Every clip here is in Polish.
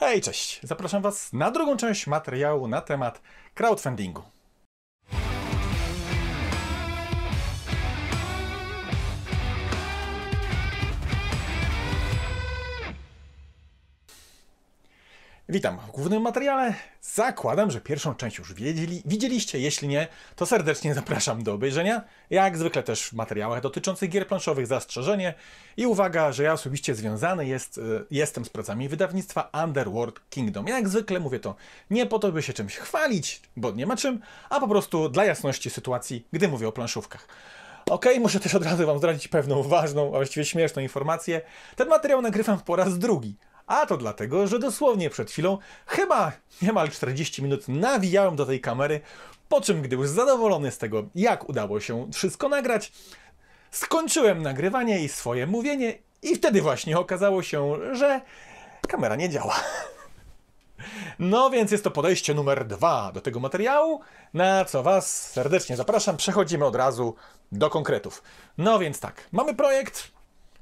Hej, cześć! Zapraszam Was na drugą część materiału na temat crowdfundingu. Witam w głównym materiale. Zakładam, że pierwszą część już wiedzieli, widzieliście. Jeśli nie, to serdecznie zapraszam do obejrzenia. Jak zwykle też w materiałach dotyczących gier planszowych zastrzeżenie i uwaga, że ja osobiście związany jest, e, jestem z pracami wydawnictwa Underworld Kingdom. Jak zwykle mówię to nie po to, by się czymś chwalić, bo nie ma czym, a po prostu dla jasności sytuacji, gdy mówię o planszówkach. OK, muszę też od razu Wam zdradzić pewną ważną, a właściwie śmieszną informację. Ten materiał nagrywam po raz drugi, a to dlatego, że dosłownie przed chwilą, chyba niemal 40 minut, nawijałem do tej kamery, po czym, gdy już zadowolony z tego, jak udało się wszystko nagrać, skończyłem nagrywanie i swoje mówienie, i wtedy właśnie okazało się, że kamera nie działa. No więc jest to podejście numer dwa do tego materiału, na co Was serdecznie zapraszam. Przechodzimy od razu do konkretów. No więc tak, mamy projekt,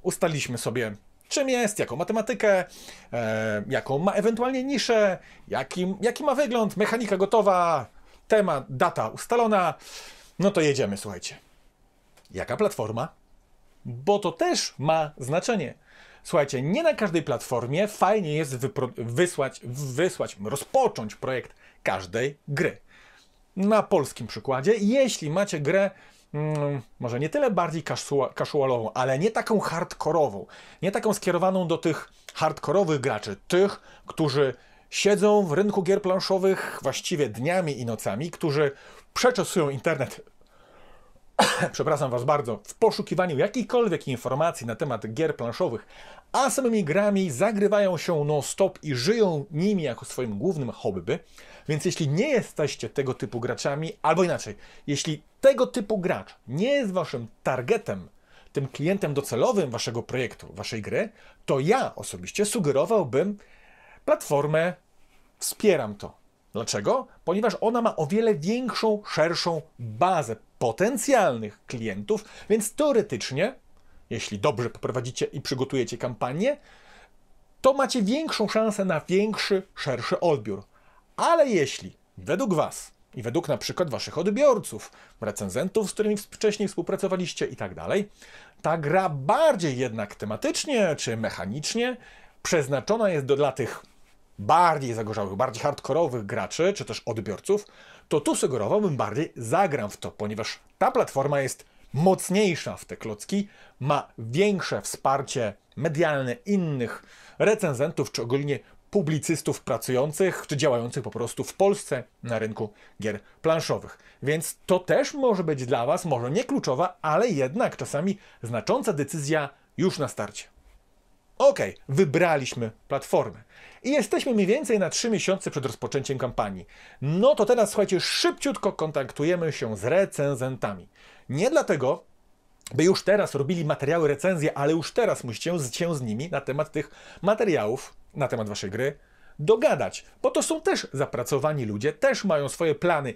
ustaliliśmy sobie czym jest, jaką matematykę, e, jaką ma ewentualnie niszę, jaki jaki ma wygląd, mechanika gotowa, temat, data ustalona. No to jedziemy, słuchajcie. Jaka platforma? Bo to też ma znaczenie. Słuchajcie, nie na każdej platformie fajnie jest wysłać, wysłać, rozpocząć projekt każdej gry. Na polskim przykładzie, jeśli macie grę Mm, może nie tyle bardziej kaszualową, casualową, ale nie taką hardkorową, nie taką skierowaną do tych hardkorowych graczy, tych, którzy siedzą w rynku gier planszowych właściwie dniami i nocami, którzy przeczesują internet, przepraszam Was bardzo, w poszukiwaniu jakichkolwiek informacji na temat gier planszowych, a samymi grami zagrywają się non-stop i żyją nimi jako swoim głównym hobby, więc jeśli nie jesteście tego typu graczami, albo inaczej, jeśli tego typu gracz nie jest waszym targetem, tym klientem docelowym waszego projektu, waszej gry, to ja osobiście sugerowałbym platformę Wspieram to. Dlaczego? Ponieważ ona ma o wiele większą, szerszą bazę potencjalnych klientów, więc teoretycznie, jeśli dobrze poprowadzicie i przygotujecie kampanię, to macie większą szansę na większy, szerszy odbiór. Ale jeśli według Was i według na przykład Waszych odbiorców, recenzentów, z którymi wcześniej współpracowaliście i tak dalej, ta gra bardziej jednak tematycznie czy mechanicznie przeznaczona jest do, dla tych bardziej zagorzałych, bardziej hardkorowych graczy czy też odbiorców, to tu sugerowałbym bardziej zagram w to, ponieważ ta platforma jest mocniejsza w te klocki, ma większe wsparcie medialne innych recenzentów czy ogólnie publicystów pracujących czy działających po prostu w Polsce na rynku gier planszowych. Więc to też może być dla Was, może nie kluczowa, ale jednak czasami znacząca decyzja już na starcie. OK, wybraliśmy platformę i jesteśmy mniej więcej na 3 miesiące przed rozpoczęciem kampanii. No to teraz słuchajcie, szybciutko kontaktujemy się z recenzentami. Nie dlatego, by już teraz robili materiały, recenzje, ale już teraz musicie się z nimi na temat tych materiałów na temat waszej gry dogadać, bo to są też zapracowani ludzie, też mają swoje plany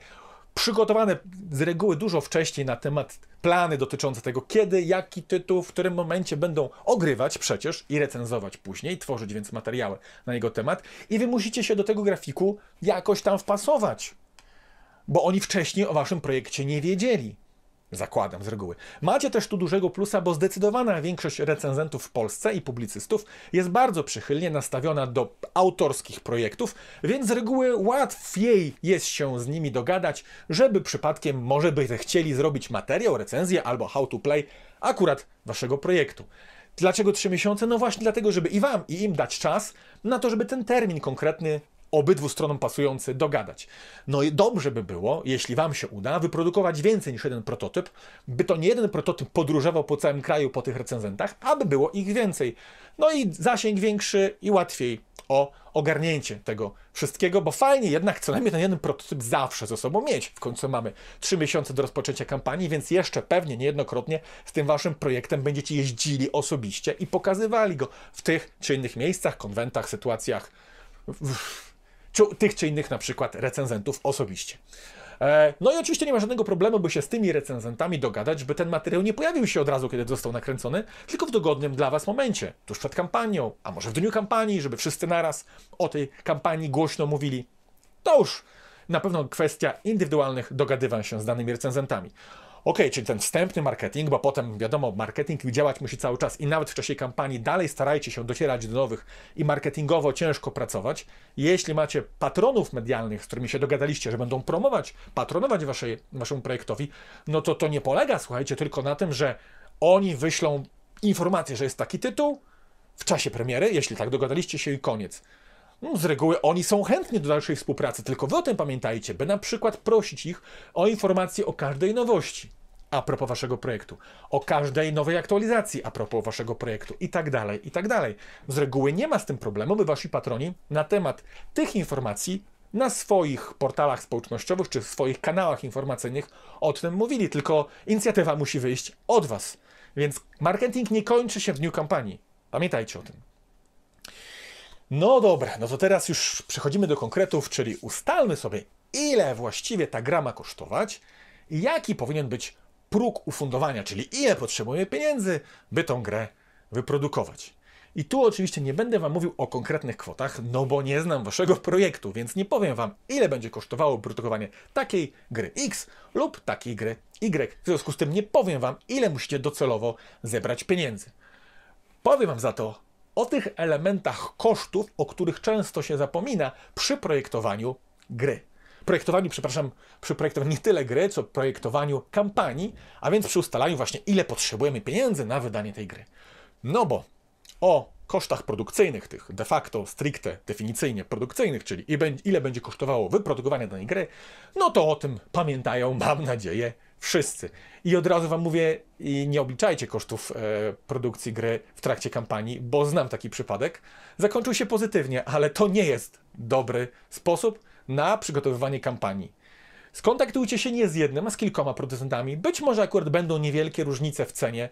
przygotowane z reguły dużo wcześniej na temat plany dotyczące tego, kiedy, jaki tytuł, w którym momencie będą ogrywać przecież i recenzować później, tworzyć więc materiały na jego temat i wy musicie się do tego grafiku jakoś tam wpasować, bo oni wcześniej o waszym projekcie nie wiedzieli. Zakładam z reguły. Macie też tu dużego plusa, bo zdecydowana większość recenzentów w Polsce i publicystów jest bardzo przychylnie nastawiona do autorskich projektów, więc z reguły łatwiej jest się z nimi dogadać, żeby przypadkiem może by chcieli zrobić materiał, recenzję albo how to play akurat waszego projektu. Dlaczego trzy miesiące? No właśnie dlatego, żeby i wam, i im dać czas na to, żeby ten termin konkretny obydwu stronom pasujący dogadać. No i dobrze by było, jeśli Wam się uda, wyprodukować więcej niż jeden prototyp, by to nie jeden prototyp podróżował po całym kraju po tych recenzentach, aby było ich więcej. No i zasięg większy i łatwiej o ogarnięcie tego wszystkiego, bo fajnie jednak co najmniej ten jeden prototyp zawsze ze sobą mieć. W końcu mamy 3 miesiące do rozpoczęcia kampanii, więc jeszcze pewnie niejednokrotnie z tym waszym projektem będziecie jeździli osobiście i pokazywali go w tych czy innych miejscach, konwentach, sytuacjach, w czy tych czy innych na przykład recenzentów osobiście. E, no i oczywiście nie ma żadnego problemu, by się z tymi recenzentami dogadać, by ten materiał nie pojawił się od razu, kiedy został nakręcony, tylko w dogodnym dla Was momencie, tuż przed kampanią, a może w dniu kampanii, żeby wszyscy naraz o tej kampanii głośno mówili. To już na pewno kwestia indywidualnych dogadywań się z danymi recenzentami. Ok, czyli ten wstępny marketing, bo potem wiadomo, marketing działać musi cały czas i nawet w czasie kampanii dalej starajcie się docierać do nowych i marketingowo ciężko pracować. Jeśli macie patronów medialnych, z którymi się dogadaliście, że będą promować, patronować waszej, waszemu projektowi, no to to nie polega, słuchajcie, tylko na tym, że oni wyślą informację, że jest taki tytuł w czasie premiery, jeśli tak dogadaliście się i koniec. No, z reguły oni są chętni do dalszej współpracy, tylko wy o tym pamiętajcie, by na przykład prosić ich o informacje o każdej nowości a propos waszego projektu, o każdej nowej aktualizacji a propos waszego projektu i tak dalej, i tak dalej. Z reguły nie ma z tym problemu, by wasi patroni na temat tych informacji na swoich portalach społecznościowych czy w swoich kanałach informacyjnych o tym mówili, tylko inicjatywa musi wyjść od was. Więc marketing nie kończy się w dniu kampanii. Pamiętajcie o tym. No dobra, no to teraz już przechodzimy do konkretów, czyli ustalmy sobie, ile właściwie ta gra ma kosztować i jaki powinien być próg ufundowania, czyli ile potrzebujemy pieniędzy, by tą grę wyprodukować. I tu oczywiście nie będę Wam mówił o konkretnych kwotach, no bo nie znam Waszego projektu, więc nie powiem Wam, ile będzie kosztowało produkowanie takiej gry X lub takiej gry Y. W związku z tym nie powiem Wam, ile musicie docelowo zebrać pieniędzy. Powiem Wam za to o tych elementach kosztów, o których często się zapomina przy projektowaniu gry projektowaniu, przepraszam, przy projektowaniu nie tyle gry, co projektowaniu kampanii, a więc przy ustalaniu właśnie ile potrzebujemy pieniędzy na wydanie tej gry. No bo o kosztach produkcyjnych, tych de facto stricte definicyjnie produkcyjnych, czyli ile będzie kosztowało wyprodukowanie danej gry, no to o tym pamiętają, mam nadzieję, wszyscy. I od razu Wam mówię, nie obliczajcie kosztów e, produkcji gry w trakcie kampanii, bo znam taki przypadek. Zakończył się pozytywnie, ale to nie jest dobry sposób na przygotowywanie kampanii. Skontaktujcie się nie z jednym, a z kilkoma producentami. Być może akurat będą niewielkie różnice w cenie,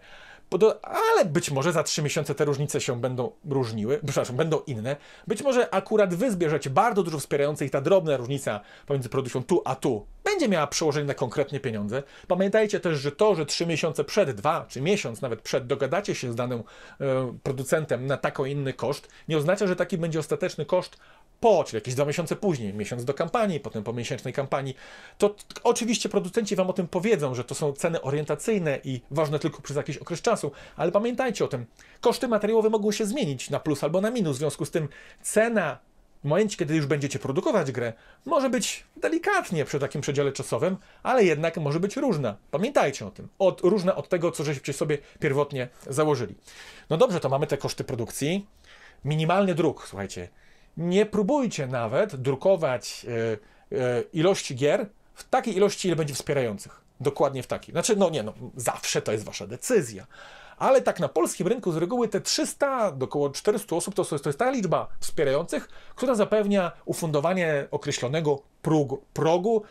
ale być może za trzy miesiące te różnice się będą różniły, przepraszam, będą inne. Być może akurat wy zbierzecie bardzo dużo wspierających i ta drobna różnica pomiędzy produkcją tu a tu będzie miała przełożenie na konkretnie pieniądze. Pamiętajcie też, że to, że trzy miesiące przed, dwa czy miesiąc nawet przed dogadacie się z danym e, producentem na taką inny koszt, nie oznacza, że taki będzie ostateczny koszt, po, czyli jakieś dwa miesiące później, miesiąc do kampanii, potem po miesięcznej kampanii, to oczywiście producenci Wam o tym powiedzą, że to są ceny orientacyjne i ważne tylko przez jakiś okres czasu, ale pamiętajcie o tym, koszty materiałowe mogą się zmienić na plus albo na minus, w związku z tym cena w momencie, kiedy już będziecie produkować grę, może być delikatnie przy takim przedziale czasowym, ale jednak może być różna. Pamiętajcie o tym. Od, różna od tego, co żeście sobie pierwotnie założyli. No dobrze, to mamy te koszty produkcji. Minimalny druk, słuchajcie nie próbujcie nawet drukować e, e, ilości gier w takiej ilości, ile będzie wspierających. Dokładnie w takiej. Znaczy, no nie, no, zawsze to jest wasza decyzja. Ale tak na polskim rynku z reguły te 300 do około 400 osób to, to jest ta liczba wspierających, która zapewnia ufundowanie określonego prógu. progu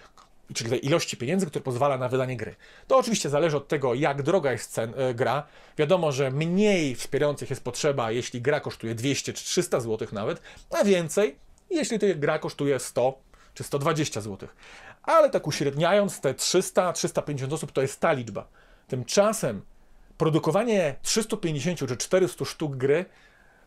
czyli tej ilości pieniędzy, które pozwala na wydanie gry. To oczywiście zależy od tego, jak droga jest cen, e, gra. Wiadomo, że mniej wspierających jest potrzeba, jeśli gra kosztuje 200 czy 300 zł nawet, a więcej, jeśli ta gra kosztuje 100 czy 120 zł. Ale tak uśredniając, te 300-350 osób to jest ta liczba. Tymczasem produkowanie 350 czy 400 sztuk gry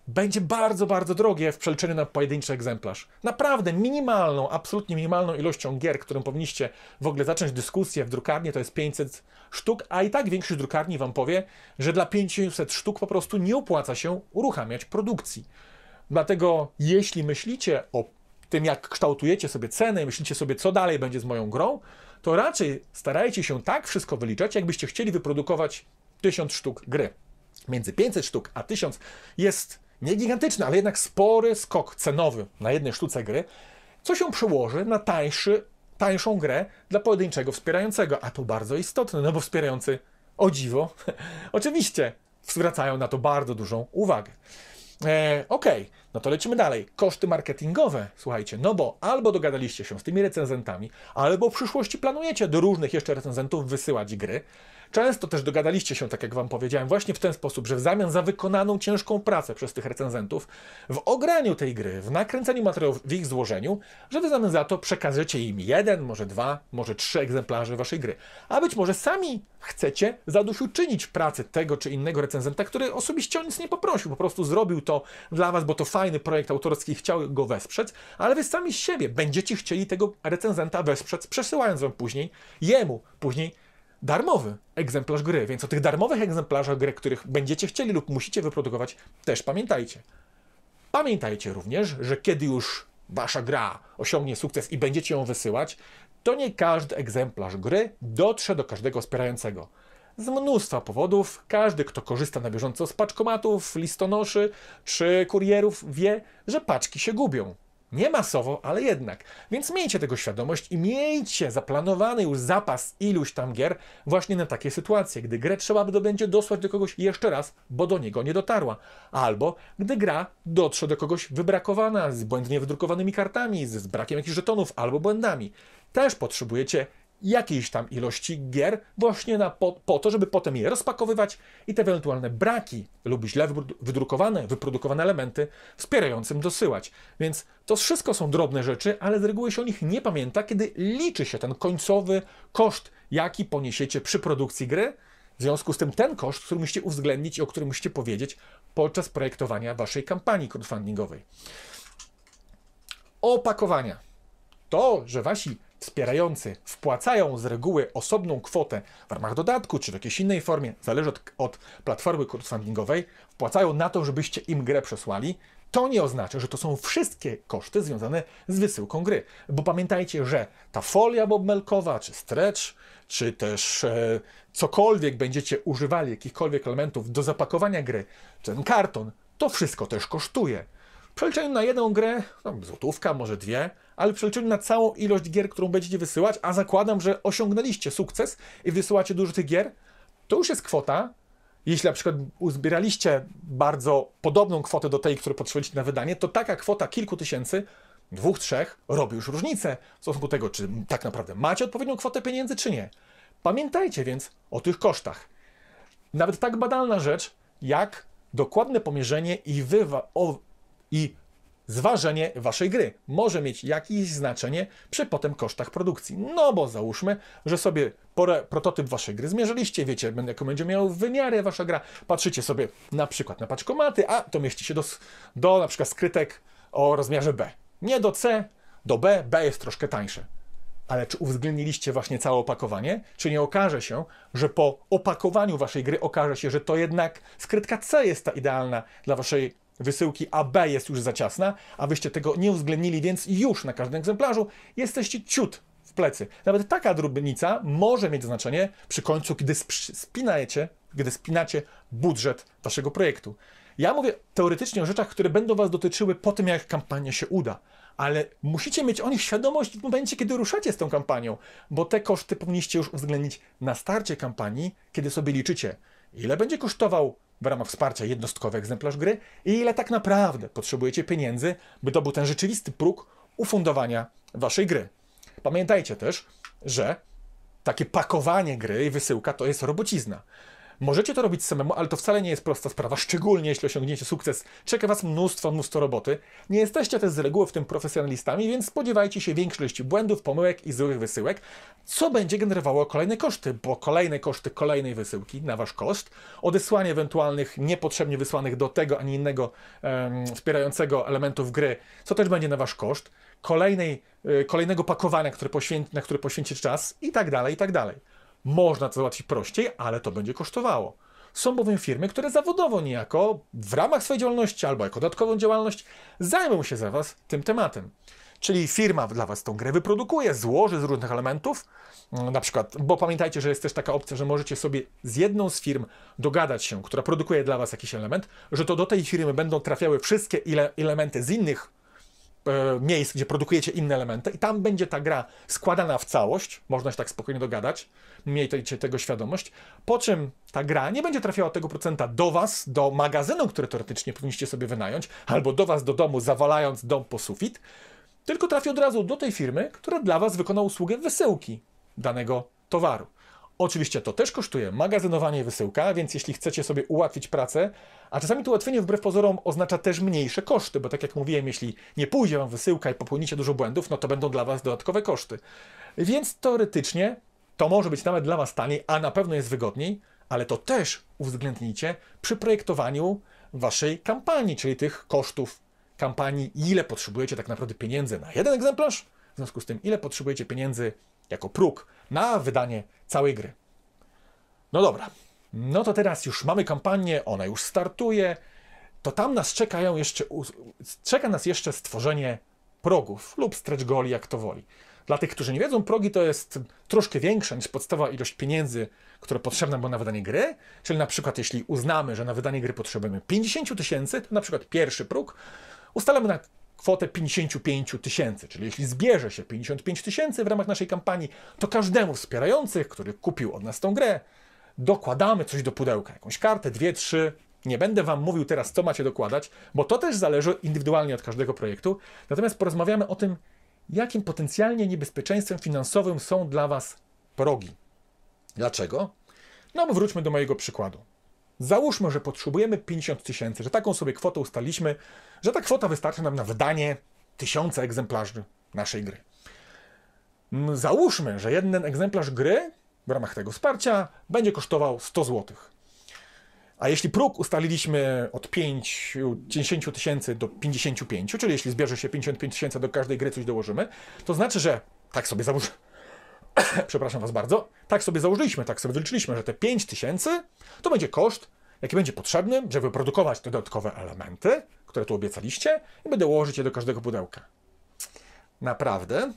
będzie bardzo, bardzo drogie w przeliczeniu na pojedynczy egzemplarz. Naprawdę minimalną, absolutnie minimalną ilością gier, którą powinniście w ogóle zacząć dyskusję w drukarni, to jest 500 sztuk, a i tak większość drukarni Wam powie, że dla 500 sztuk po prostu nie opłaca się uruchamiać produkcji. Dlatego jeśli myślicie o tym, jak kształtujecie sobie cenę, myślicie sobie, co dalej będzie z moją grą, to raczej starajcie się tak wszystko wyliczać, jakbyście chcieli wyprodukować 1000 sztuk gry. Między 500 sztuk a 1000 jest nie gigantyczny, ale jednak spory skok cenowy na jednej sztuce gry, co się przełoży na tańszy, tańszą grę dla pojedynczego wspierającego, a to bardzo istotne, no bo wspierający, o dziwo, oczywiście zwracają na to bardzo dużą uwagę. E, Okej, okay, no to lecimy dalej. Koszty marketingowe, słuchajcie, no bo albo dogadaliście się z tymi recenzentami, albo w przyszłości planujecie do różnych jeszcze recenzentów wysyłać gry, Często też dogadaliście się, tak jak wam powiedziałem, właśnie w ten sposób, że w zamian za wykonaną ciężką pracę przez tych recenzentów w ograniu tej gry, w nakręceniu materiałów, w ich złożeniu, że w zamian za to przekażecie im jeden, może dwa, może trzy egzemplarze waszej gry. A być może sami chcecie zadośćuczynić pracy tego czy innego recenzenta, który osobiście o nic nie poprosił, po prostu zrobił to dla was, bo to fajny projekt autorski, chciał go wesprzeć, ale wy sami z siebie będziecie chcieli tego recenzenta wesprzeć, przesyłając wam później jemu, później darmowy egzemplarz gry, więc o tych darmowych egzemplarzach gry, których będziecie chcieli lub musicie wyprodukować, też pamiętajcie. Pamiętajcie również, że kiedy już wasza gra osiągnie sukces i będziecie ją wysyłać, to nie każdy egzemplarz gry dotrze do każdego wspierającego. Z mnóstwa powodów każdy, kto korzysta na bieżąco z paczkomatów, listonoszy czy kurierów, wie, że paczki się gubią. Nie masowo, ale jednak. Więc miejcie tego świadomość i miejcie zaplanowany już zapas iluś tam gier właśnie na takie sytuacje, gdy grę trzeba będzie dosłać do kogoś jeszcze raz, bo do niego nie dotarła. Albo gdy gra dotrze do kogoś wybrakowana, z błędnie wydrukowanymi kartami, z brakiem jakichś żetonów albo błędami. Też potrzebujecie jakiejś tam ilości gier właśnie na, po, po, to, żeby potem je rozpakowywać i te ewentualne braki lub źle wydrukowane, wyprodukowane elementy wspierającym dosyłać. Więc to wszystko są drobne rzeczy, ale z reguły się o nich nie pamięta, kiedy liczy się ten końcowy koszt, jaki poniesiecie przy produkcji gry. W związku z tym ten koszt, który musicie uwzględnić i o którym musicie powiedzieć podczas projektowania waszej kampanii crowdfundingowej. Opakowania. To, że wasi wspierający wpłacają z reguły osobną kwotę w ramach dodatku czy w jakiejś innej formie, zależy od, od platformy crowdfundingowej, wpłacają na to, żebyście im grę przesłali, to nie oznacza, że to są wszystkie koszty związane z wysyłką gry. Bo pamiętajcie, że ta folia bobmelkowa, czy stretch, czy też e, cokolwiek będziecie używali, jakichkolwiek elementów do zapakowania gry, ten karton, to wszystko też kosztuje. Przeliczeniu na jedną grę, złotówka, może dwie, ale przeliczeniu na całą ilość gier, którą będziecie wysyłać, a zakładam, że osiągnęliście sukces i wysyłacie dużo tych gier, to już jest kwota. Jeśli na przykład uzbieraliście bardzo podobną kwotę do tej, którą potrzebujecie na wydanie, to taka kwota kilku tysięcy, dwóch, trzech robi już różnicę w stosunku do tego, czy tak naprawdę macie odpowiednią kwotę pieniędzy, czy nie. Pamiętajcie więc o tych kosztach. Nawet tak banalna rzecz, jak dokładne pomierzenie i wywa- i zważenie waszej gry może mieć jakieś znaczenie przy potem kosztach produkcji. No bo załóżmy, że sobie porę, prototyp waszej gry zmierzyliście, wiecie, jaką będzie miał wymiary wasza gra, patrzycie sobie na przykład na paczkomaty, a to mieści się do, do na przykład skrytek o rozmiarze B. Nie do C, do B, B jest troszkę tańsze. Ale czy uwzględniliście właśnie całe opakowanie? Czy nie okaże się, że po opakowaniu waszej gry okaże się, że to jednak skrytka C jest ta idealna dla waszej wysyłki AB jest już za ciasna, a wyście tego nie uwzględnili, więc już na każdym egzemplarzu jesteście ciut w plecy. Nawet taka drobnica może mieć znaczenie przy końcu, gdy spinajecie, gdy spinacie budżet waszego projektu. Ja mówię teoretycznie o rzeczach, które będą was dotyczyły po tym, jak kampania się uda, ale musicie mieć o nich świadomość w momencie, kiedy ruszacie z tą kampanią, bo te koszty powinniście już uwzględnić na starcie kampanii, kiedy sobie liczycie, ile będzie kosztował w ramach wsparcia jednostkowy egzemplarz gry i ile tak naprawdę potrzebujecie pieniędzy, by to był ten rzeczywisty próg ufundowania waszej gry. Pamiętajcie też, że takie pakowanie gry i wysyłka to jest robocizna. Możecie to robić samemu, ale to wcale nie jest prosta sprawa, szczególnie jeśli osiągniecie sukces. Czeka Was mnóstwo, mnóstwo roboty. Nie jesteście też z reguły w tym profesjonalistami, więc spodziewajcie się większości błędów, pomyłek i złych wysyłek, co będzie generowało kolejne koszty, bo kolejne koszty kolejnej wysyłki na Wasz koszt, odesłanie ewentualnych niepotrzebnie wysłanych do tego, ani innego um, wspierającego elementów gry, co też będzie na Wasz koszt, kolejnej, y, kolejnego pakowania, poświęci, na które poświęcicie czas i tak dalej, i tak dalej. Można to załatwić prościej, ale to będzie kosztowało. Są bowiem firmy, które zawodowo niejako w ramach swojej działalności albo jako dodatkową działalność zajmą się za Was tym tematem. Czyli firma dla Was tą grę wyprodukuje, złoży z różnych elementów, mm, na przykład, bo pamiętajcie, że jest też taka opcja, że możecie sobie z jedną z firm dogadać się, która produkuje dla Was jakiś element, że to do tej firmy będą trafiały wszystkie ele elementy z innych E, miejsc, gdzie produkujecie inne elementy, i tam będzie ta gra składana w całość. Można się tak spokojnie dogadać, miejcie tego świadomość. Po czym ta gra nie będzie trafiała tego procenta do Was, do magazynu, który teoretycznie powinniście sobie wynająć, albo do Was, do domu, zawalając dom po sufit, tylko trafi od razu do tej firmy, która dla Was wykona usługę wysyłki danego towaru. Oczywiście to też kosztuje magazynowanie wysyłka, więc jeśli chcecie sobie ułatwić pracę, a czasami to ułatwienie wbrew pozorom oznacza też mniejsze koszty, bo tak jak mówiłem, jeśli nie pójdzie wam wysyłka i popełnicie dużo błędów, no to będą dla was dodatkowe koszty. Więc teoretycznie to może być nawet dla was taniej, a na pewno jest wygodniej, ale to też uwzględnijcie przy projektowaniu waszej kampanii, czyli tych kosztów kampanii, ile potrzebujecie tak naprawdę pieniędzy na jeden egzemplarz, w związku z tym ile potrzebujecie pieniędzy jako próg na wydanie całej gry. No dobra, no to teraz już mamy kampanię, ona już startuje, to tam nas czekają jeszcze, czeka nas jeszcze stworzenie progów lub stretch goli, jak to woli. Dla tych, którzy nie wiedzą, progi to jest troszkę większa niż podstawowa ilość pieniędzy, które potrzebna było na wydanie gry. Czyli na przykład, jeśli uznamy, że na wydanie gry potrzebujemy 50 tysięcy, to na przykład pierwszy próg ustalamy na kwotę 55 tysięcy. Czyli jeśli zbierze się 55 tysięcy w ramach naszej kampanii, to każdemu wspierających, który kupił od nas tą grę, dokładamy coś do pudełka. Jakąś kartę, dwie, trzy. Nie będę Wam mówił teraz, co macie dokładać, bo to też zależy indywidualnie od każdego projektu. Natomiast porozmawiamy o tym, jakim potencjalnie niebezpieczeństwem finansowym są dla Was progi. Dlaczego? No bo wróćmy do mojego przykładu. Załóżmy, że potrzebujemy 50 tysięcy, że taką sobie kwotę ustaliliśmy, że ta kwota wystarczy nam na wydanie tysiąca egzemplarzy naszej gry. Mm, załóżmy, że jeden egzemplarz gry w ramach tego wsparcia będzie kosztował 100 zł. A jeśli próg ustaliliśmy od 5, 10 tysięcy do 55, czyli jeśli zbierze się 55 tysięcy do każdej gry coś dołożymy, to znaczy, że tak sobie załóżmy przepraszam Was bardzo, tak sobie założyliśmy, tak sobie wyliczyliśmy, że te 5 tysięcy to będzie koszt, jaki będzie potrzebny, żeby wyprodukować te dodatkowe elementy, które tu obiecaliście, i będę łożyć je do każdego pudełka. Naprawdę?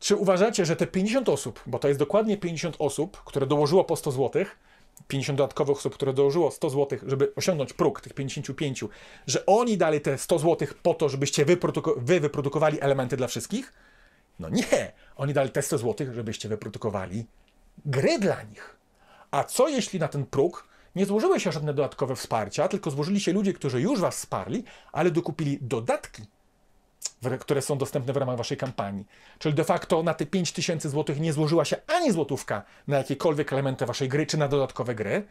Czy uważacie, że te 50 osób, bo to jest dokładnie 50 osób, które dołożyło po 100 zł, 50 dodatkowych osób, które dołożyło 100 zł, żeby osiągnąć próg tych 55, że oni dali te 100 zł po to, żebyście wy wyprodukowali elementy dla wszystkich? No nie, oni dali te 100 żebyście wyprodukowali gry dla nich. A co jeśli na ten próg nie złożyły się żadne dodatkowe wsparcia, tylko złożyli się ludzie, którzy już was wsparli, ale dokupili dodatki, które są dostępne w ramach waszej kampanii. Czyli de facto na te 5000 złotych nie złożyła się ani złotówka na jakiekolwiek elementy waszej gry czy na dodatkowe gry,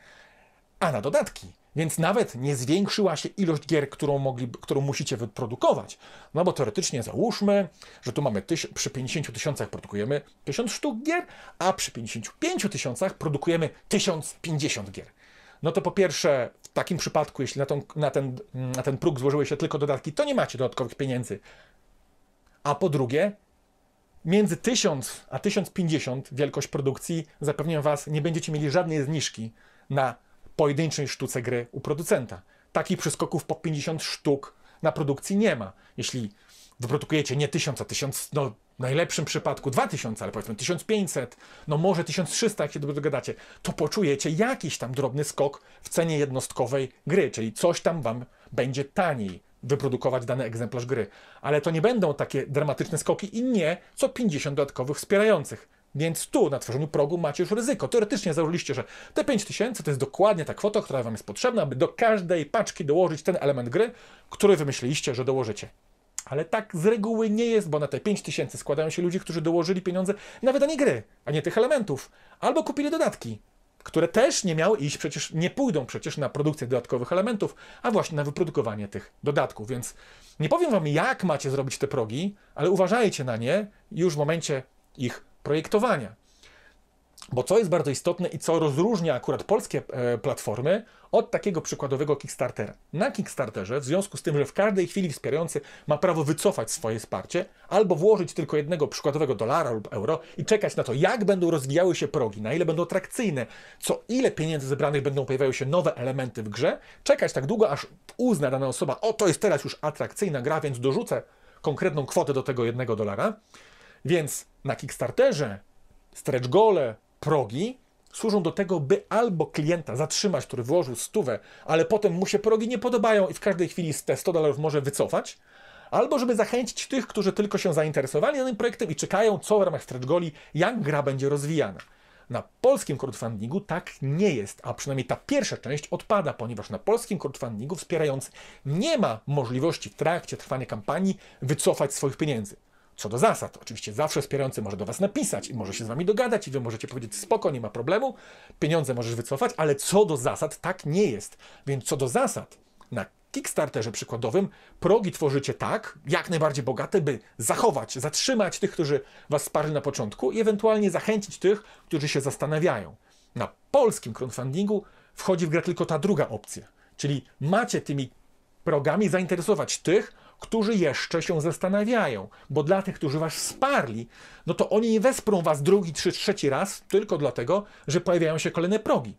a na dodatki. Więc nawet nie zwiększyła się ilość gier, którą, mogli, którą musicie wyprodukować. No bo teoretycznie załóżmy, że tu mamy tyś, przy 50 tysiącach produkujemy 1000 sztuk gier, a przy 55 tysiącach produkujemy 1050 gier. No to po pierwsze, w takim przypadku, jeśli na, tą, na, ten, na ten próg złożyły się tylko dodatki, to nie macie dodatkowych pieniędzy. A po drugie, między 1000 a 1050 wielkość produkcji, zapewniam Was, nie będziecie mieli żadnej zniżki na pojedynczej sztuce gry u producenta. Takich przeskoków po 50 sztuk na produkcji nie ma. Jeśli wyprodukujecie nie 1000, a 1000, no w najlepszym przypadku 2000, ale powiedzmy 1500, no może 1300, jak się dobrze dogadacie, to poczujecie jakiś tam drobny skok w cenie jednostkowej gry, czyli coś tam wam będzie taniej wyprodukować dany egzemplarz gry. Ale to nie będą takie dramatyczne skoki i nie co 50 dodatkowych wspierających. Więc tu na tworzeniu progu macie już ryzyko. Teoretycznie założyliście, że te 5000 to jest dokładnie ta kwota, która Wam jest potrzebna, aby do każdej paczki dołożyć ten element gry, który wymyśliliście, że dołożycie. Ale tak z reguły nie jest, bo na te 5000 składają się ludzie, którzy dołożyli pieniądze na wydanie gry, a nie tych elementów. Albo kupili dodatki, które też nie miały iść, przecież nie pójdą przecież na produkcję dodatkowych elementów, a właśnie na wyprodukowanie tych dodatków. Więc nie powiem wam, jak macie zrobić te progi, ale uważajcie na nie już w momencie ich projektowania. Bo co jest bardzo istotne i co rozróżnia akurat polskie e, platformy od takiego przykładowego Kickstartera. Na Kickstarterze, w związku z tym, że w każdej chwili wspierający ma prawo wycofać swoje wsparcie, albo włożyć tylko jednego przykładowego dolara lub euro i czekać na to, jak będą rozwijały się progi, na ile będą atrakcyjne, co ile pieniędzy zebranych będą pojawiały się nowe elementy w grze, czekać tak długo, aż uzna dana osoba, o to jest teraz już atrakcyjna gra, więc dorzucę konkretną kwotę do tego jednego dolara. Więc na Kickstarterze stretch gole, progi służą do tego, by albo klienta zatrzymać, który włożył stówę, ale potem mu się progi nie podobają i w każdej chwili te 100 dolarów może wycofać, albo żeby zachęcić tych, którzy tylko się zainteresowali danym projektem i czekają, co w ramach stretch goli, jak gra będzie rozwijana. Na polskim crowdfundingu tak nie jest, a przynajmniej ta pierwsza część odpada, ponieważ na polskim crowdfundingu wspierający nie ma możliwości w trakcie trwania kampanii wycofać swoich pieniędzy co do zasad, oczywiście zawsze wspierający może do Was napisać i może się z Wami dogadać i Wy możecie powiedzieć spoko, nie ma problemu, pieniądze możesz wycofać, ale co do zasad tak nie jest. Więc co do zasad, na Kickstarterze przykładowym progi tworzycie tak, jak najbardziej bogate, by zachować, zatrzymać tych, którzy Was sparli na początku i ewentualnie zachęcić tych, którzy się zastanawiają. Na polskim crowdfundingu wchodzi w grę tylko ta druga opcja, czyli macie tymi progami zainteresować tych, którzy jeszcze się zastanawiają, bo dla tych, którzy was wsparli, no to oni nie wesprą was drugi, trzy, trzeci raz tylko dlatego, że pojawiają się kolejne progi.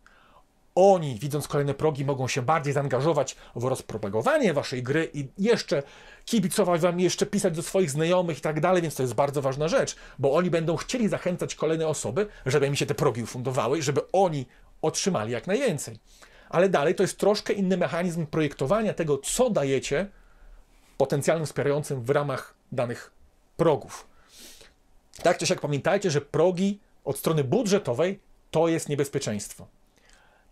Oni, widząc kolejne progi, mogą się bardziej zaangażować w rozpropagowanie waszej gry i jeszcze kibicować wam, jeszcze pisać do swoich znajomych i tak dalej, więc to jest bardzo ważna rzecz, bo oni będą chcieli zachęcać kolejne osoby, żeby im się te progi ufundowały, i żeby oni otrzymali jak najwięcej. Ale dalej to jest troszkę inny mechanizm projektowania tego, co dajecie potencjalnym wspierającym w ramach danych progów. Tak czy siak pamiętajcie, że progi od strony budżetowej to jest niebezpieczeństwo.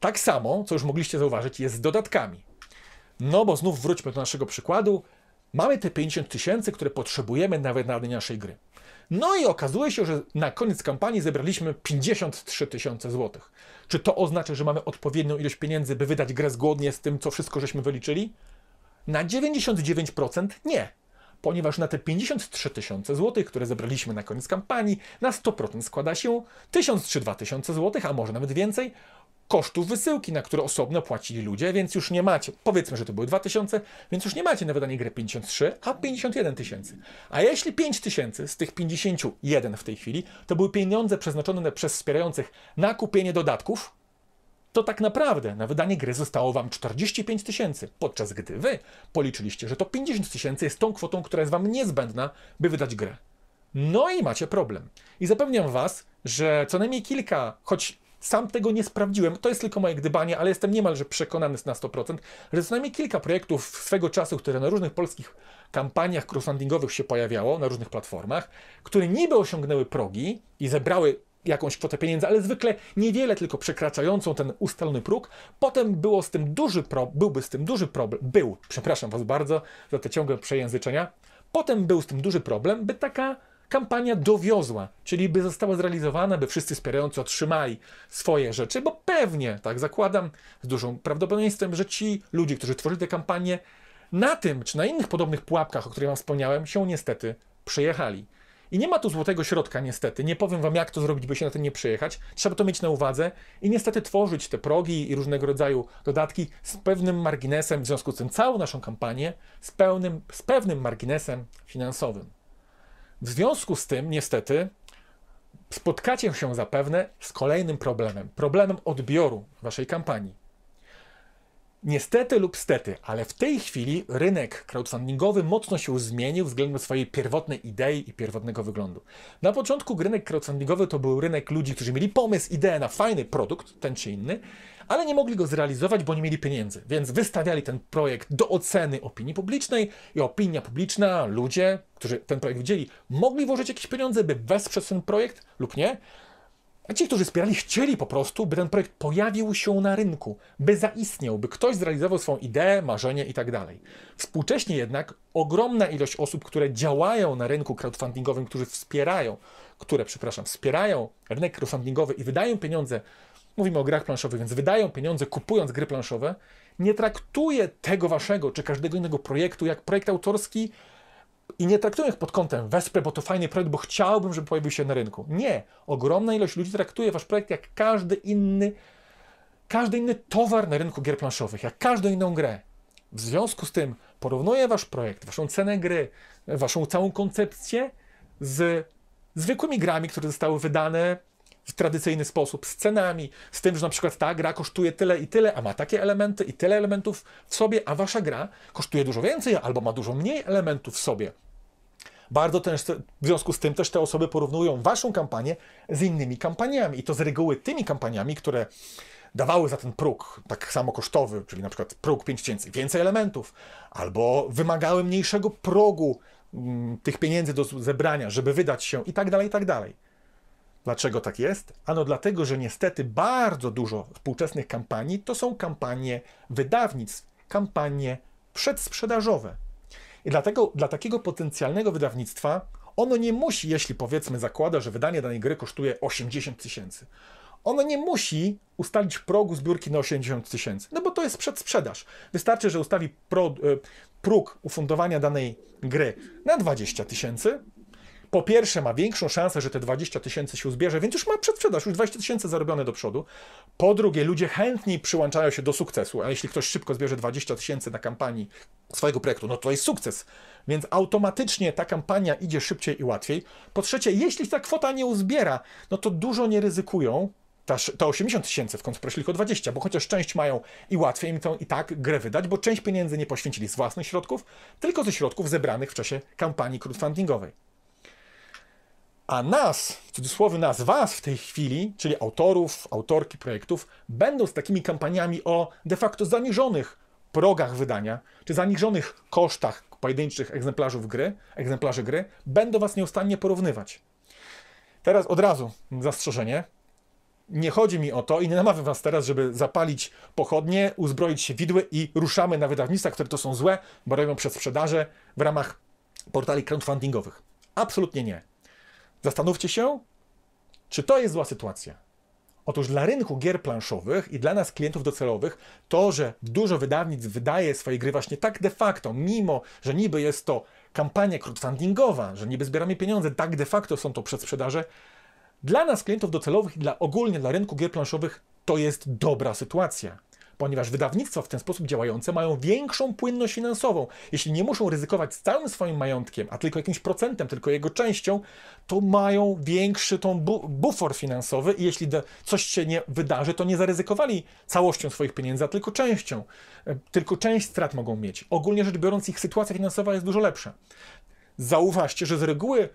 Tak samo, co już mogliście zauważyć, jest z dodatkami. No bo znów wróćmy do naszego przykładu. Mamy te 50 tysięcy, które potrzebujemy nawet na dnie naszej gry. No i okazuje się, że na koniec kampanii zebraliśmy 53 tysiące złotych. Czy to oznacza, że mamy odpowiednią ilość pieniędzy, by wydać grę zgodnie z tym, co wszystko żeśmy wyliczyli? Na 99% nie, ponieważ na te 53 tysiące złotych, które zebraliśmy na koniec kampanii, na 100% składa się 1000 czy 2000 złotych, a może nawet więcej, kosztów wysyłki, na które osobno płacili ludzie, więc już nie macie, powiedzmy, że to były 2000, więc już nie macie na wydanie gry 53, a 51 tysięcy. A jeśli 5 tysięcy z tych 51 w tej chwili, to były pieniądze przeznaczone przez wspierających na kupienie dodatków, to tak naprawdę na wydanie gry zostało Wam 45 tysięcy, podczas gdy Wy policzyliście, że to 50 tysięcy jest tą kwotą, która jest Wam niezbędna, by wydać grę. No i macie problem. I zapewniam Was, że co najmniej kilka, choć sam tego nie sprawdziłem, to jest tylko moje gdybanie, ale jestem niemalże przekonany na 100%, że co najmniej kilka projektów swego czasu, które na różnych polskich kampaniach crowdfundingowych się pojawiało, na różnych platformach, które niby osiągnęły progi i zebrały jakąś kwotę pieniędzy, ale zwykle niewiele tylko przekraczającą ten ustalony próg. Potem było z tym duży pro, byłby z tym duży problem, był, przepraszam Was bardzo za te ciągłe przejęzyczenia, potem był z tym duży problem, by taka kampania dowiozła, czyli by została zrealizowana, by wszyscy wspierający otrzymali swoje rzeczy, bo pewnie, tak zakładam, z dużą prawdopodobieństwem, że ci ludzie, którzy tworzyli tę kampanię, na tym czy na innych podobnych pułapkach, o których Wam wspomniałem, się niestety przejechali. I nie ma tu złotego środka, niestety. Nie powiem wam, jak to zrobić, by się na tym nie przyjechać. Trzeba to mieć na uwadze i niestety tworzyć te progi i różnego rodzaju dodatki z pewnym marginesem, w związku z tym całą naszą kampanię, z, pełnym, z pewnym marginesem finansowym. W związku z tym, niestety, spotkacie się zapewne z kolejnym problemem problemem odbioru waszej kampanii. Niestety lub stety, ale w tej chwili rynek crowdfundingowy mocno się zmienił względem swojej pierwotnej idei i pierwotnego wyglądu. Na początku rynek crowdfundingowy to był rynek ludzi, którzy mieli pomysł, ideę na fajny produkt, ten czy inny, ale nie mogli go zrealizować, bo nie mieli pieniędzy, więc wystawiali ten projekt do oceny opinii publicznej i opinia publiczna, ludzie, którzy ten projekt widzieli, mogli włożyć jakieś pieniądze, by wesprzeć ten projekt lub nie, a ci, którzy wspierali, chcieli po prostu, by ten projekt pojawił się na rynku, by zaistniał, by ktoś zrealizował swoją ideę, marzenie itd. Tak Współcześnie jednak ogromna ilość osób, które działają na rynku crowdfundingowym, którzy wspierają, które, przepraszam, wspierają rynek crowdfundingowy i wydają pieniądze, mówimy o grach planszowych, więc wydają pieniądze kupując gry planszowe, nie traktuje tego waszego czy każdego innego projektu jak projekt autorski, i nie traktuję ich pod kątem wesprę, bo to fajny projekt, bo chciałbym, żeby pojawił się na rynku. Nie. Ogromna ilość ludzi traktuje wasz projekt jak każdy inny, każdy inny towar na rynku gier planszowych, jak każdą inną grę. W związku z tym porównuję wasz projekt, waszą cenę gry, waszą całą koncepcję z zwykłymi grami, które zostały wydane w tradycyjny sposób, z cenami, z tym, że na przykład ta gra kosztuje tyle i tyle, a ma takie elementy i tyle elementów w sobie, a wasza gra kosztuje dużo więcej albo ma dużo mniej elementów w sobie. Bardzo też w związku z tym też te osoby porównują waszą kampanię z innymi kampaniami i to z reguły tymi kampaniami, które dawały za ten próg tak samo kosztowy, czyli na przykład próg 5000, więcej elementów, albo wymagały mniejszego progu m, mm, tych pieniędzy do zebrania, żeby wydać się i tak dalej, i tak dalej. Dlaczego tak jest? Ano dlatego, że niestety bardzo dużo współczesnych kampanii to są kampanie wydawnictw, kampanie przedsprzedażowe. I dlatego dla takiego potencjalnego wydawnictwa ono nie musi, jeśli powiedzmy zakłada, że wydanie danej gry kosztuje 80 tysięcy, ono nie musi ustalić progu zbiórki na 80 tysięcy, no bo to jest przedsprzedaż. Wystarczy, że ustawi pro, e, próg ufundowania danej gry na 20 tysięcy, po pierwsze ma większą szansę, że te 20 tysięcy się uzbierze, więc już ma przedsprzedaż, już 20 tysięcy zarobione do przodu. Po drugie, ludzie chętniej przyłączają się do sukcesu, a jeśli ktoś szybko zbierze 20 tysięcy na kampanii swojego projektu, no to jest sukces. Więc automatycznie ta kampania idzie szybciej i łatwiej. Po trzecie, jeśli ta kwota nie uzbiera, no to dużo nie ryzykują, ta, 80 tysięcy, w końcu prosili tylko 20, bo chociaż część mają i łatwiej im tą i tak grę wydać, bo część pieniędzy nie poświęcili z własnych środków, tylko ze środków zebranych w czasie kampanii crowdfundingowej a nas, w cudzysłowie nas, was w tej chwili, czyli autorów, autorki projektów, będą z takimi kampaniami o de facto zaniżonych progach wydania, czy zaniżonych kosztach pojedynczych egzemplarzy gry, egzemplarzy gry, będą was nieustannie porównywać. Teraz od razu zastrzeżenie. Nie chodzi mi o to i nie namawiam was teraz, żeby zapalić pochodnie, uzbroić się widły i ruszamy na wydawnictwa, które to są złe, bo robią przedsprzedaże w ramach portali crowdfundingowych. Absolutnie nie. Zastanówcie się, czy to jest zła sytuacja. Otóż dla rynku gier planszowych i dla nas klientów docelowych to, że dużo wydawnictw wydaje swoje gry właśnie tak de facto, mimo że niby jest to kampania crowdfundingowa, że niby zbieramy pieniądze, tak de facto są to przedsprzedaże, dla nas klientów docelowych i dla ogólnie dla rynku gier planszowych to jest dobra sytuacja ponieważ wydawnictwa w ten sposób działające mają większą płynność finansową. Jeśli nie muszą ryzykować z całym swoim majątkiem, a tylko jakimś procentem, tylko jego częścią, to mają większy tą bu bufor finansowy i jeśli coś się nie wydarzy, to nie zaryzykowali całością swoich pieniędzy, a tylko częścią. E, tylko część strat mogą mieć. Ogólnie rzecz biorąc, ich sytuacja finansowa jest dużo lepsza. Zauważcie, że z reguły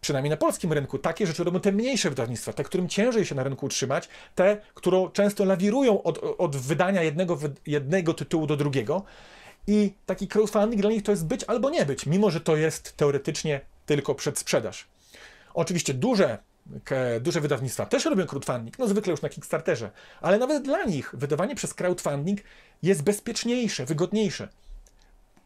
przynajmniej na polskim rynku, takie rzeczy robią te mniejsze wydawnictwa, te, którym ciężej się na rynku utrzymać, te, które często lawirują od, od wydania jednego, jednego tytułu do drugiego. I taki crowdfunding dla nich to jest być albo nie być, mimo że to jest teoretycznie tylko przedsprzedaż. Oczywiście duże, duże wydawnictwa też robią crowdfunding, no zwykle już na Kickstarterze, ale nawet dla nich wydawanie przez crowdfunding jest bezpieczniejsze, wygodniejsze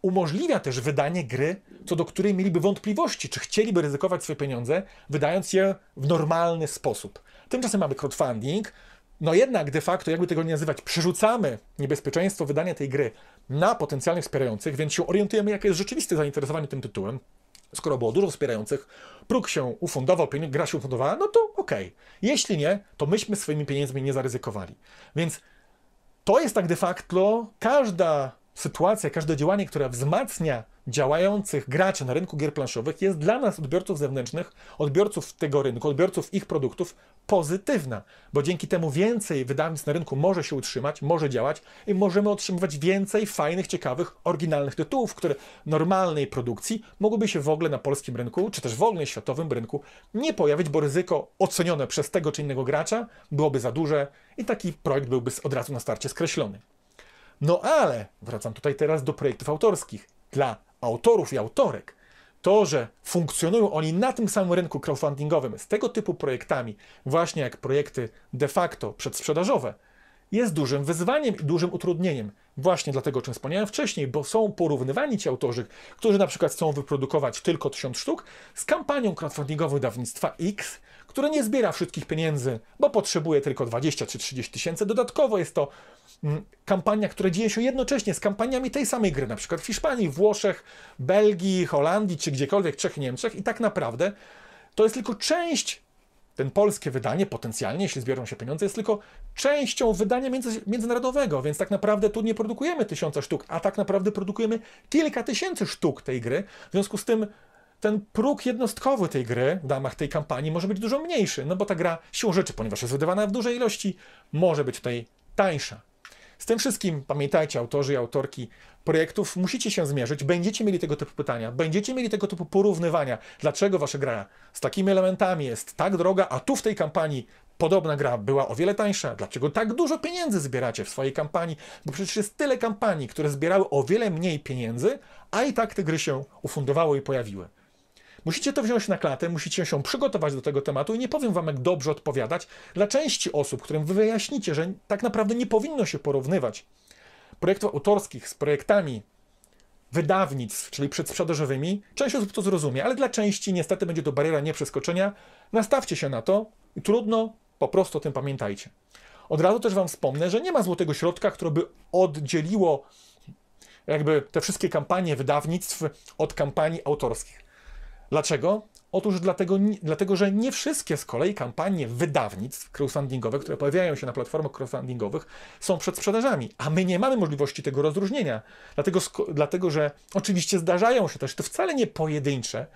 umożliwia też wydanie gry, co do której mieliby wątpliwości, czy chcieliby ryzykować swoje pieniądze, wydając je w normalny sposób. Tymczasem mamy crowdfunding. No jednak de facto, jakby tego nie nazywać, przerzucamy niebezpieczeństwo wydania tej gry na potencjalnych wspierających, więc się orientujemy, jakie jest rzeczywiste zainteresowanie tym tytułem. Skoro było dużo wspierających, próg się ufundował, gra się ufundowała, no to okej. Okay. Jeśli nie, to myśmy swoimi pieniędzmi nie zaryzykowali. Więc to jest tak de facto każda sytuacja, każde działanie, które wzmacnia działających graczy na rynku gier planszowych, jest dla nas, odbiorców zewnętrznych, odbiorców tego rynku, odbiorców ich produktów, pozytywna, bo dzięki temu więcej wydawnictw na rynku może się utrzymać, może działać i możemy otrzymywać więcej fajnych, ciekawych, oryginalnych tytułów, które normalnej produkcji mogłyby się w ogóle na polskim rynku, czy też w ogóle światowym rynku nie pojawić, bo ryzyko ocenione przez tego czy innego gracza byłoby za duże i taki projekt byłby od razu na starcie skreślony. No ale, wracam tutaj teraz do projektów autorskich, dla autorów i autorek, to, że funkcjonują oni na tym samym rynku crowdfundingowym z tego typu projektami, właśnie jak projekty de facto przedsprzedażowe, jest dużym wyzwaniem i dużym utrudnieniem. Właśnie dlatego, o czym wspomniałem wcześniej, bo są porównywani ci autorzy, którzy na przykład chcą wyprodukować tylko 1000 sztuk, z kampanią crowdfundingową wydawnictwa X, które nie zbiera wszystkich pieniędzy, bo potrzebuje tylko 20 czy 30 tysięcy. Dodatkowo jest to mm, kampania, która dzieje się jednocześnie z kampaniami tej samej gry, na przykład w Hiszpanii, Włoszech, Belgii, Holandii czy gdziekolwiek, Czech, Niemczech i tak naprawdę to jest tylko część ten polskie wydanie, potencjalnie, jeśli zbiorą się pieniądze, jest tylko częścią wydania między, międzynarodowego, więc tak naprawdę tu nie produkujemy tysiąca sztuk, a tak naprawdę produkujemy kilka tysięcy sztuk tej gry. W związku z tym ten próg jednostkowy tej gry w ramach tej kampanii może być dużo mniejszy, no bo ta gra siłą rzeczy, ponieważ jest wydawana w dużej ilości, może być tutaj tańsza. Z tym wszystkim pamiętajcie, autorzy i autorki projektów, musicie się zmierzyć, będziecie mieli tego typu pytania, będziecie mieli tego typu porównywania, dlaczego wasza gra z takimi elementami jest tak droga, a tu w tej kampanii podobna gra była o wiele tańsza. Dlaczego tak dużo pieniędzy zbieracie w swojej kampanii? Bo przecież jest tyle kampanii, które zbierały o wiele mniej pieniędzy, a i tak te gry się ufundowały i pojawiły. Musicie to wziąć na klatę, musicie się przygotować do tego tematu i nie powiem wam, jak dobrze odpowiadać dla części osób, którym wy wyjaśnicie, że tak naprawdę nie powinno się porównywać projektów autorskich z projektami wydawnictw, czyli przedsprzedażowymi. Część osób to zrozumie, ale dla części niestety będzie to bariera nieprzeskoczenia. Nastawcie się na to i trudno, po prostu o tym pamiętajcie. Od razu też wam wspomnę, że nie ma złotego środka, które by oddzieliło jakby te wszystkie kampanie wydawnictw od kampanii autorskich. Dlaczego? Otóż dlatego, dlatego, że nie wszystkie z kolei kampanie wydawnictw crowdfundingowych, które pojawiają się na platformach crowdfundingowych, są przed sprzedażami, a my nie mamy możliwości tego rozróżnienia. Dlatego, dlatego że oczywiście zdarzają się też, to wcale nie pojedyncze,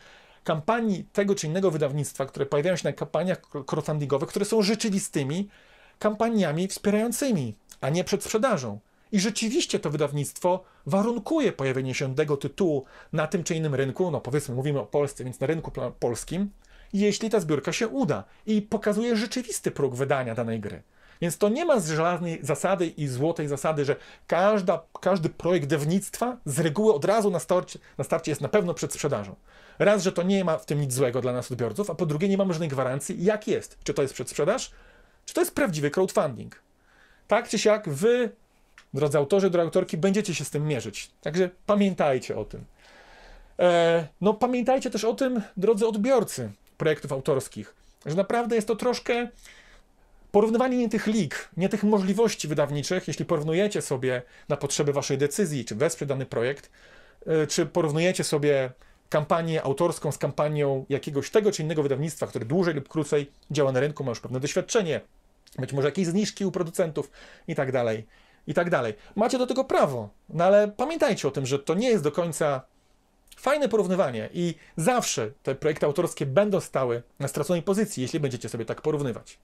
kampanii tego czy innego wydawnictwa, które pojawiają się na kampaniach crowdfundingowych, które są rzeczywistymi kampaniami wspierającymi, a nie przed sprzedażą. I rzeczywiście to wydawnictwo warunkuje pojawienie się tego tytułu na tym czy innym rynku, no powiedzmy, mówimy o Polsce, więc na rynku polskim, jeśli ta zbiórka się uda i pokazuje rzeczywisty próg wydania danej gry. Więc to nie ma żadnej zasady i złotej zasady, że każda, każdy projekt dewnictwa z reguły od razu na starcie, na starcie jest na pewno przed sprzedażą. Raz, że to nie ma w tym nic złego dla nas odbiorców, a po drugie nie mamy żadnej gwarancji, jak jest. Czy to jest sprzedaż, czy to jest prawdziwy crowdfunding. Tak czy siak, wy drodzy autorzy, drogie autorki, będziecie się z tym mierzyć. Także pamiętajcie o tym. E, no, pamiętajcie też o tym, drodzy odbiorcy projektów autorskich, że naprawdę jest to troszkę porównywanie nie tych lig, nie tych możliwości wydawniczych, jeśli porównujecie sobie na potrzeby waszej decyzji, czy wesprze dany projekt, e, czy porównujecie sobie kampanię autorską z kampanią jakiegoś tego czy innego wydawnictwa, które dłużej lub krócej działa na rynku, ma już pewne doświadczenie, być może jakieś zniżki u producentów i tak dalej i tak dalej. Macie do tego prawo, no ale pamiętajcie o tym, że to nie jest do końca fajne porównywanie i zawsze te projekty autorskie będą stały na straconej pozycji, jeśli będziecie sobie tak porównywać.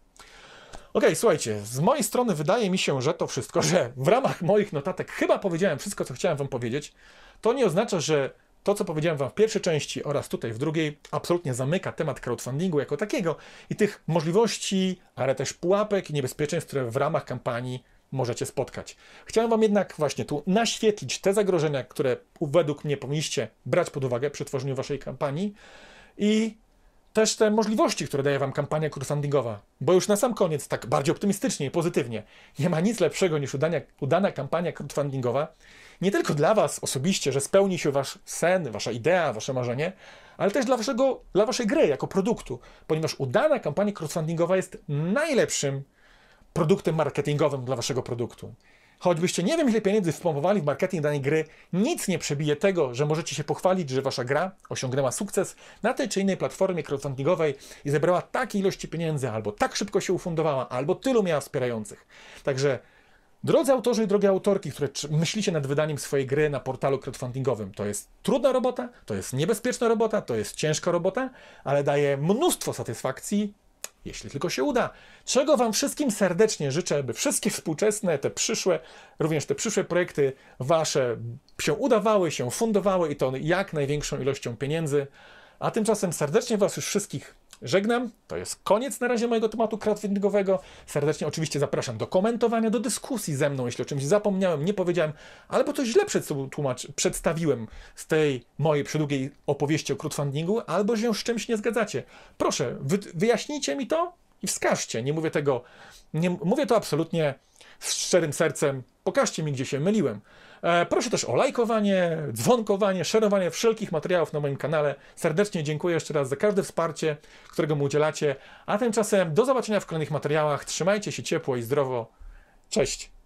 OK, słuchajcie, z mojej strony wydaje mi się, że to wszystko, że w ramach moich notatek chyba powiedziałem wszystko, co chciałem Wam powiedzieć. To nie oznacza, że to, co powiedziałem Wam w pierwszej części oraz tutaj w drugiej, absolutnie zamyka temat crowdfundingu jako takiego i tych możliwości, ale też pułapek i niebezpieczeństw, które w ramach kampanii możecie spotkać. Chciałem Wam jednak właśnie tu naświetlić te zagrożenia, które według mnie powinniście brać pod uwagę przy tworzeniu Waszej kampanii i też te możliwości, które daje Wam kampania crowdfundingowa. Bo już na sam koniec, tak bardziej optymistycznie i pozytywnie, nie ma nic lepszego niż udania, udana kampania crowdfundingowa. Nie tylko dla Was osobiście, że spełni się Wasz sen, Wasza idea, Wasze marzenie, ale też dla, waszego, dla Waszej gry jako produktu, ponieważ udana kampania crowdfundingowa jest najlepszym produktem marketingowym dla waszego produktu. Choćbyście nie wiem ile pieniędzy wpompowali w marketing danej gry, nic nie przebije tego, że możecie się pochwalić, że wasza gra osiągnęła sukces na tej czy innej platformie crowdfundingowej i zebrała takiej ilości pieniędzy, albo tak szybko się ufundowała, albo tylu miała wspierających. Także Drodzy autorzy i drogie autorki, które myślicie nad wydaniem swojej gry na portalu crowdfundingowym, to jest trudna robota, to jest niebezpieczna robota, to jest ciężka robota, ale daje mnóstwo satysfakcji jeśli tylko się uda. Czego Wam wszystkim serdecznie życzę, by wszystkie współczesne, te przyszłe, również te przyszłe projekty Wasze się udawały, się fundowały i to jak największą ilością pieniędzy. A tymczasem serdecznie Was już wszystkich żegnam. To jest koniec na razie mojego tematu crowdfundingowego. Serdecznie oczywiście zapraszam do komentowania, do dyskusji ze mną, jeśli o czymś zapomniałem, nie powiedziałem, albo coś źle tłumacz, przedstawiłem z tej mojej przydługiej opowieści o crowdfundingu, albo że z czymś nie zgadzacie. Proszę, wy, wyjaśnijcie mi to i wskażcie. Nie mówię tego, nie mówię to absolutnie z szczerym sercem, Pokażcie mi, gdzie się myliłem. E, proszę też o lajkowanie, dzwonkowanie, szerowanie wszelkich materiałów na moim kanale. Serdecznie dziękuję jeszcze raz za każde wsparcie, którego mu udzielacie. A tymczasem do zobaczenia w kolejnych materiałach. Trzymajcie się ciepło i zdrowo. Cześć!